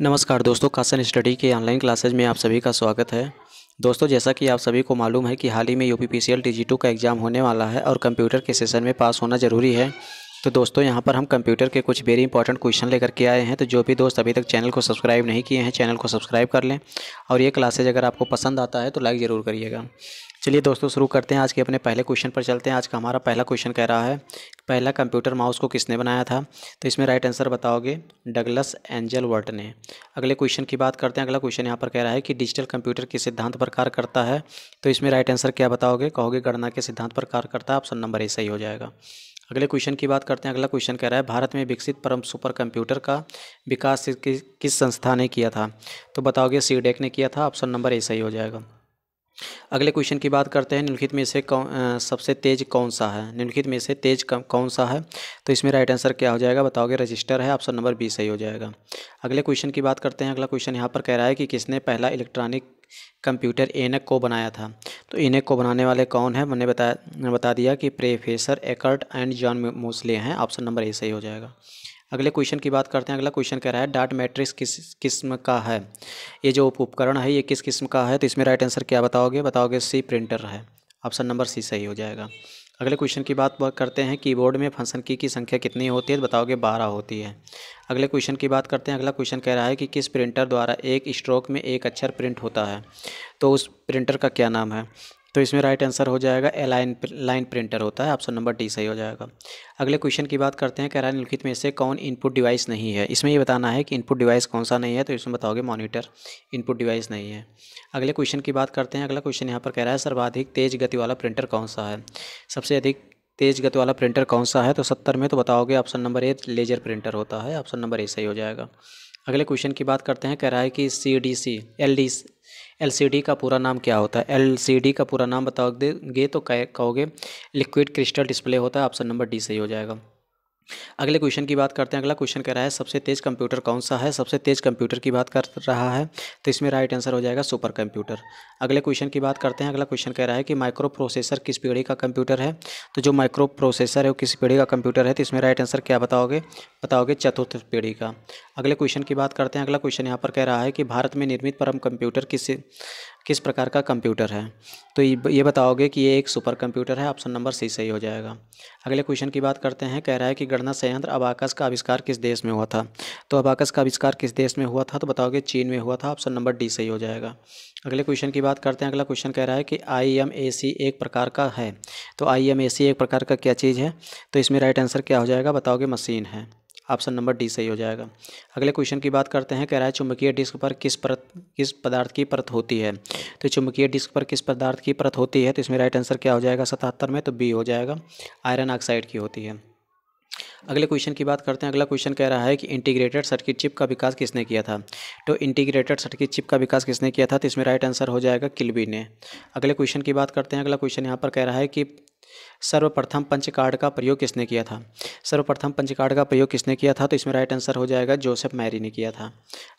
नमस्कार दोस्तों कासन स्टडी के ऑनलाइन क्लासेज में आप सभी का स्वागत है दोस्तों जैसा कि आप सभी को मालूम है कि हाल ही में U P P C L T G two का एग्ज़ाम होने वाला है और कंप्यूटर के सेशन में पास होना ज़रूरी है तो दोस्तों यहाँ पर हम कंप्यूटर के कुछ वेरी इंपॉर्टेंट क्वेश्चन लेकर के आए हैं तो जो भी दोस्त अभी तक चैनल को सब्सक्राइब नहीं किए हैं चैनल को सब्सक्राइब कर लें और ये क्लासेज अगर आपको पसंद आता है तो लाइक ज़रूर करिएगा चलिए दोस्तों शुरू करते हैं आज के अपने पहले क्वेश्चन पर चलते हैं आज का हमारा पहला क्वेश्चन कह रहा है पहला कंप्यूटर माउस को किसने बनाया था तो इसमें राइट आंसर बताओगे डगलस एंजल वर्ट ने अगले क्वेश्चन की बात करते हैं अगला क्वेश्चन यहाँ पर कह रहा है कि डिजिटल कंप्यूटर किस सिद्धांत पर कार्य करता है तो इसमें राइट आंसर क्या बताओगे कहोगे गणना के सिद्धांत पर कार्य करता है ऑप्शन नंबर ए सही हो जाएगा अगले क्वेश्चन की बात करते हैं अगला क्वेश्चन कह रहा है भारत में विकसित परम सुपर कंप्यूटर का विकास किस संस्था ने किया था तो बताओगे सी ने किया था ऑप्शन नंबर ए सही हो जाएगा अगले क्वेश्चन की बात करते हैं निम्नलिखित में से कौन सबसे तेज कौन सा है निम्नलिखित में से तेज कौन सा है तो इसमें राइट आंसर क्या हो जाएगा बताओगे रजिस्टर है ऑप्शन नंबर बी सही हो जाएगा अगले क्वेश्चन की बात करते हैं अगला क्वेश्चन यहाँ पर कह रहा है कि किसने पहला इलेक्ट्रॉनिक कंप्यूटर एनक को बनाया था तो एनक को बनाने वाले कौन है मैंने बताया बता दिया कि professor Eckert and John Mauchly हैं ऑप्शन नंबर ए सही हो जाएगा अगले क्वेश्चन की बात करते हैं अगला क्वेश्चन कह रहा है डाट मैट्रिक्स किस किस्म का है ये जो उपकरण है ये किस किस्म का है तो इसमें राइट आंसर क्या बताओगे बताओगे सी प्रिंटर है ऑप्शन नंबर सी सही हो जाएगा अगले क्वेश्चन की बात करते हैं कीबोर्ड में फंक्शन की की संख्या कितनी होती है तो बताओगे बारह होती है अगले क्वेश्चन की बात करते हैं अगला क्वेश्चन कह रहा है कि किस प्रिंटर द्वारा एक स्ट्रोक में एक अक्षर प्रिंट होता है तो उस प्रिंटर का क्या नाम है तो इसमें राइट आंसर हो जाएगा एलाइन लाइन प्रिंटर होता है ऑप्शन नंबर डी सही हो जाएगा अगले क्वेश्चन की बात करते हैं कह रहा है निम्नलिखित में से कौन इनपुट डिवाइस नहीं है इसमें ये बताना है कि इनपुट डिवाइस कौन सा नहीं है तो इसमें बताओगे मॉनिटर इनपुट डिवाइस नहीं है अगले क्वेश्चन की बात करते हैं अगला क्वेश्चन यहाँ पर कह रहा है सर्वाधिक तेज गति वाला प्रिंटर कौन सा है सबसे अधिक तेज गति वाला प्रिंटर कौन सा है तो सत्तर में तो बताओगे option number A laser printer होता है ऑप्शन नंबर ए सही हो जाएगा अगले क्वेश्चन की बात करते हैं कह रहा है कि C D C L D LCD का पूरा नाम क्या होता है एलसीडी का पूरा नाम बताओगे तो कहोगे लिक्विड क्रिस्टल डिस्प्ले होता है ऑप्शन नंबर डी सही हो जाएगा अगले क्वेश्चन की बात करते हैं अगला क्वेश्चन कह रहा है सबसे तेज कंप्यूटर कौन सा है सबसे तेज कंप्यूटर की बात कर रहा है तो इसमें राइट आंसर हो जाएगा सुपर कंप्यूटर अगले क्वेश्चन की बात करते हैं अगला क्वेश्चन कह रहा है कि माइक्रो प्रोसेसर किस पीढ़ी का कंप्यूटर है तो जो माइक्रो प्रोसेसर है वो किस पीढ़ी का कंप्यूटर है तो इसमें राइट आंसर क्या बताओगे बताओगे चतुर्थ पीढ़ी का अगले क्वेश्चन की बात करते हैं अगला क्वेश्चन यहाँ पर कह रहा है कि भारत में निर्मित परम कंप्यूटर किस किस प्रकार का कंप्यूटर है तो ये बताओगे कि ये एक सुपर कंप्यूटर है ऑप्शन नंबर सी सही हो जाएगा अगले क्वेश्चन की बात करते हैं कह रहा है कि गणना संयंत्र अबाकस का आविष्कार किस देश में हुआ था तो अबाकस का आविष्कार किस देश में हुआ था तो बताओगे चीन में हुआ था ऑप्शन नंबर डी सही हो जाएगा अगले क्वेश्चन की बात करते हैं अगला क्वेश्चन कह रहा है कि आई एम ए सी एक प्रकार का है तो आई एम ए सी एक प्रकार का क्या चीज़ है तो इसमें राइट आंसर क्या हो जाएगा बताओगे मशीन है ऑप्शन नंबर डी सही हो जाएगा अगले क्वेश्चन की बात करते हैं कह रहा है चुंबकीय डिस्क पर किस परत किस पदार्थ की परत होती है तो चुंबकीय डिस्क पर किस पदार्थ की परत होती है तो इसमें राइट आंसर क्या हो जाएगा सतहत्तर में तो बी हो जाएगा आयरन ऑक्साइड की होती है अगले क्वेश्चन की बात करते हैं अगला क्वेश्चन कह रहा है कि इंटीग्रेटेड सर्किट चिप का विकास किसने किया था तो इंटीग्रेटेड सर्किट चिप का विकास किसने किया था तो इसमें राइट आंसर हो जाएगा किलबी ने अगले क्वेश्चन की बात करते हैं अगला क्वेश्चन यहाँ पर कह रहा है कि सर्वप्रथम पंचकार्ड का प्रयोग किसने किया था सर्वप्रथम पंचकार्ड का प्रयोग किसने किया था तो इसमें राइट आंसर हो जाएगा जोसेफ मैरी ने किया था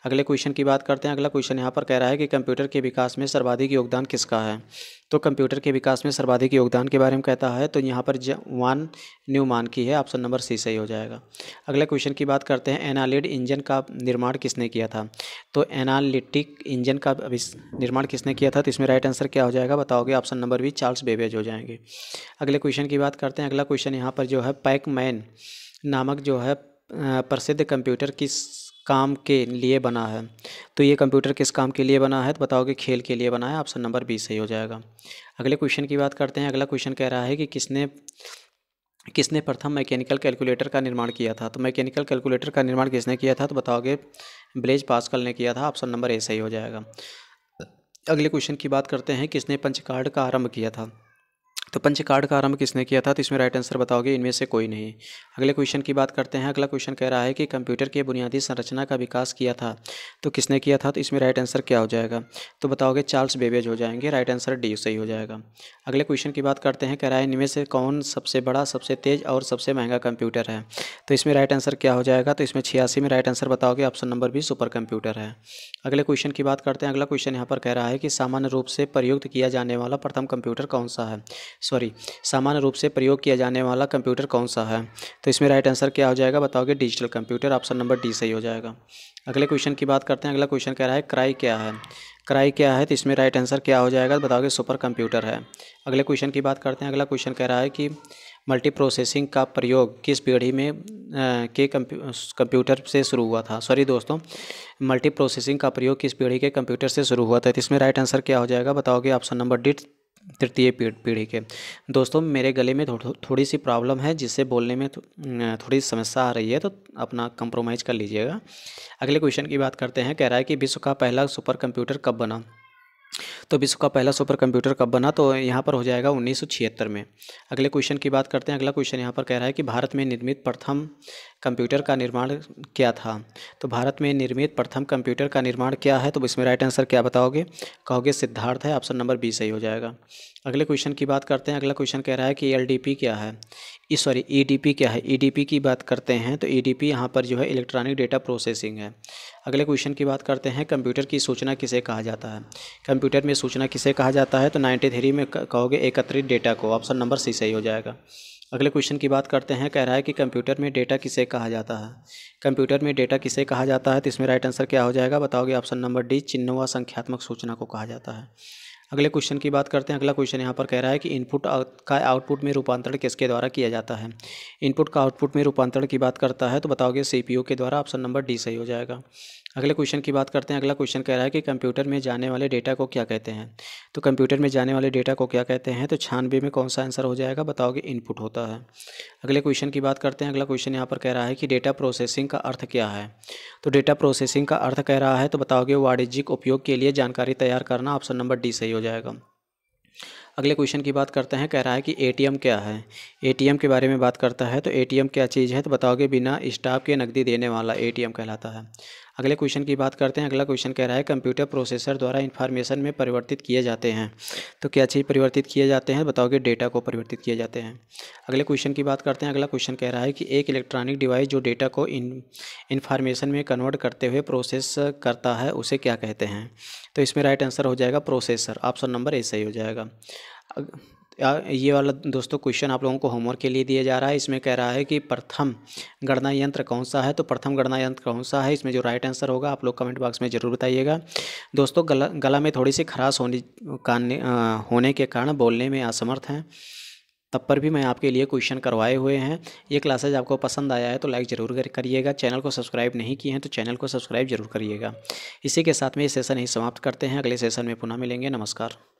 अगले क्वेश्चन की बात करते हैं अगला क्वेश्चन यहाँ पर कह रहा है कि कंप्यूटर के विकास में सर्वाधिक योगदान किसका है तो कंप्यूटर के विकास में सर्वाधिक योगदान के बारे में कहता है तो यहाँ पर वन न्यूमान की है ऑप्शन नंबर सी सही हो जाएगा अगले क्वेश्चन की बात करते हैं एनालिड इंजन का निर्माण किसने किया था तो एनालिटिक इंजन का निर्माण किसने किया था तो इसमें राइट आंसर क्या हो जाएगा बताओगे option number B Charles Babbage हो जाएंगे अगले क्वेश्चन की बात करते हैं अगला क्वेश्चन यहाँ पर जो है पैकमैन नामक जो है प्रसिद्ध कंप्यूटर किस काम के लिए बना है तो ये कंप्यूटर किस काम के लिए बना है तो बताओगे खेल के लिए बना है ऑप्शन नंबर बी सही हो जाएगा अगले क्वेश्चन की बात करते हैं अगला क्वेश्चन कह रहा है कि किसने किसने प्रथम मैकेनिकल कैलकुलेटर का निर्माण किया था तो मैकेनिकल कैलकुलेटर का निर्माण किसने किया था तो बताओगे ब्लेज पास्कल ने किया था ऑप्शन नंबर ए सही हो जाएगा अगले क्वेश्चन की बात करते हैं किसने पंचकार्ड का आरंभ किया था तो पंचकार्ड का आरंभ किसने किया था तो इसमें राइट आंसर बताओगे इनमें से कोई नहीं अगले क्वेश्चन की बात करते हैं अगला क्वेश्चन कह रहा है कि कंप्यूटर की बुनियादी संरचना का विकास किया था तो किसने किया था तो इसमें राइट आंसर क्या हो जाएगा तो बताओगे चार्ल्स बेबेज हो जाएंगे राइट आंसर डी सही हो जाएगा अगले क्वेश्चन की बात करते हैं कह रहा है इनमें से कौन सबसे बड़ा सबसे तेज और सबसे महंगा कंप्यूटर है तो इसमें राइट आंसर क्या हो जाएगा तो इसमें छियासी में राइट आंसर बताओगे option number B super computer है अगले क्वेश्चन की बात करते हैं अगला क्वेश्चन यहाँ पर कह रहा है कि सामान्य रूप से प्रयुक्त किया जाने वाला प्रथम कंप्यूटर कौन सा है सॉरी सामान्य रूप से प्रयोग किया जाने वाला कंप्यूटर कौन सा है तो इसमें राइट आंसर क्या हो जाएगा बताओगे digital computer option number D सही हो जाएगा अगले क्वेश्चन की बात करते हैं अगला क्वेश्चन कह रहा है क्राई क्या है क्राई क्या है तो इसमें राइट आंसर क्या हो जाएगा बताओगे सुपर कंप्यूटर है अगले क्वेश्चन की बात करते हैं अगला क्वेश्चन कह रहा है कि मल्टी प्रोसेसिंग का प्रयोग किस पीढ़ी में के कंप्यूटर से शुरू हुआ था सॉरी दोस्तों मल्टी प्रोसेसिंग का प्रयोग किस पीढ़ी के कंप्यूटर से शुरू हुआ था तो इसमें राइट आंसर क्या हो जाएगा बताओगे ऑप्शन नंबर डी तृतीय पीढ़ी के दोस्तों मेरे गले में थो, थो, थोड़ी सी प्रॉब्लम है जिससे बोलने में थो, थोड़ी समस्या आ रही है तो अपना कंप्रोमाइज़ कर लीजिएगा अगले क्वेश्चन की बात करते हैं कह रहा है कि विश्व का पहला सुपर कंप्यूटर कब बना तो विश्व का पहला सुपर कंप्यूटर कब बना तो यहाँ पर हो जाएगा उन्नीस में अगले क्वेश्चन की बात करते हैं अगला क्वेश्चन यहाँ पर कह रहा है कि भारत में निर्मित प्रथम कंप्यूटर का निर्माण क्या था तो भारत में निर्मित प्रथम कंप्यूटर का निर्माण क्या है तो इसमें राइट आंसर क्या बताओगे कहोगे सिद्धार्थ है ऑप्शन नंबर बी सही हो जाएगा अगले क्वेश्चन की बात करते हैं अगला क्वेश्चन कह रहा है कि एलडीपी क्या है इस सॉरी ईडीपी क्या है ईडीपी e की बात करते हैं तो ईडीपी e यहाँ पर जो है इलेक्ट्रॉनिक डेटा प्रोसेसिंग है अगले क्वेश्चन की बात करते हैं कंप्यूटर की सूचना किसे कहा जाता है कंप्यूटर में सूचना किसे कहा जाता है तो नाइन्टी थ्री में कहोगे एकत्रित डेटा को ऑप्शन नंबर सी सही हो जाएगा अगले क्वेश्चन की बात करते हैं कह रहा है कि कंप्यूटर में डेटा किसे कहा जाता है कंप्यूटर में डेटा किसे कहा जाता है तो इसमें राइट आंसर क्या हो जाएगा बताओगे ऑप्शन नंबर डी चिन्ह व संख्यात्मक सूचना को कहा जाता है अगले क्वेश्चन की बात करते हैं अगला क्वेश्चन यहाँ पर कह रहा है कि इनपुट का आउटपुट में रूपांतरण किसके द्वारा किया जाता है इनपुट का आउटपुट में रूपांतरण की बात करता है तो बताओगे सी के द्वारा ऑप्शन नंबर डी सही हो जाएगा अगले क्वेश्चन की बात करते हैं अगला क्वेश्चन कह रहा है कि कंप्यूटर में जाने वाले डेटा को क्या कहते हैं तो कंप्यूटर में जाने वाले डेटा को क्या कहते हैं तो छानबे में कौन सा आंसर हो जाएगा बताओगे इनपुट होता है अगले क्वेश्चन की बात करते हैं अगला क्वेश्चन यहाँ पर कह रहा है कि डेटा प्रोसेसिंग का अर्थ क्या है तो डेटा प्रोसेसिंग का अर्थ कह रहा है तो बताओगे वाणिज्यिक उपयोग के लिए जानकारी तैयार करना ऑप्शन नंबर डी सही हो जाएगा अगले क्वेश्चन की बात करते हैं कह रहा है कि एटीएम क्या है एटीएम के बारे में बात करता है तो एटीएम क्या चीज़ है तो बताओगे बिना स्टाफ के नकदी देने वाला एटीएम कहलाता है अगले क्वेश्चन की बात करते हैं अगला क्वेश्चन कह रहा है कंप्यूटर प्रोसेसर द्वारा इन्फॉर्मेशन में परिवर्तित किए जाते हैं तो क्या चीज़ परिवर्तित किए जाते हैं बताओगे डेटा को परिवर्तित किए जाते हैं अगले क्वेश्चन की बात करते हैं अगला क्वेश्चन कह रहा है कि एक इलेक्ट्रॉनिक डिवाइस जो डेटा को इन्फॉर्मेशन में कन्वर्ट करते हुए प्रोसेस करता है उसे क्या कहते हैं तो इसमें राइट आंसर हो जाएगा प्रोसेसर ऑप्शन नंबर ए सही हो जाएगा ये वाला दोस्तों क्वेश्चन आप लोगों को होमवर्क के लिए दिया जा रहा है इसमें कह रहा है कि प्रथम गणना यंत्र कौन सा है तो प्रथम गणना यंत्र कौन सा है इसमें जो राइट आंसर होगा आप लोग कमेंट बॉक्स में ज़रूर बताइएगा दोस्तों गला गला में थोड़ी सी खराश होने का होने के कारण बोलने में असमर्थ हैं तब पर भी मैं आपके लिए क्वेश्चन करवाए हुए हैं ये क्लासेज आपको पसंद आया है तो लाइक ज़रूर करिएगा चैनल को सब्सक्राइब नहीं किए हैं तो चैनल को सब्सक्राइब जरूर करिएगा इसी के साथ में ये सेशन ही समाप्त करते हैं अगले सेशन में पुनः मिलेंगे नमस्कार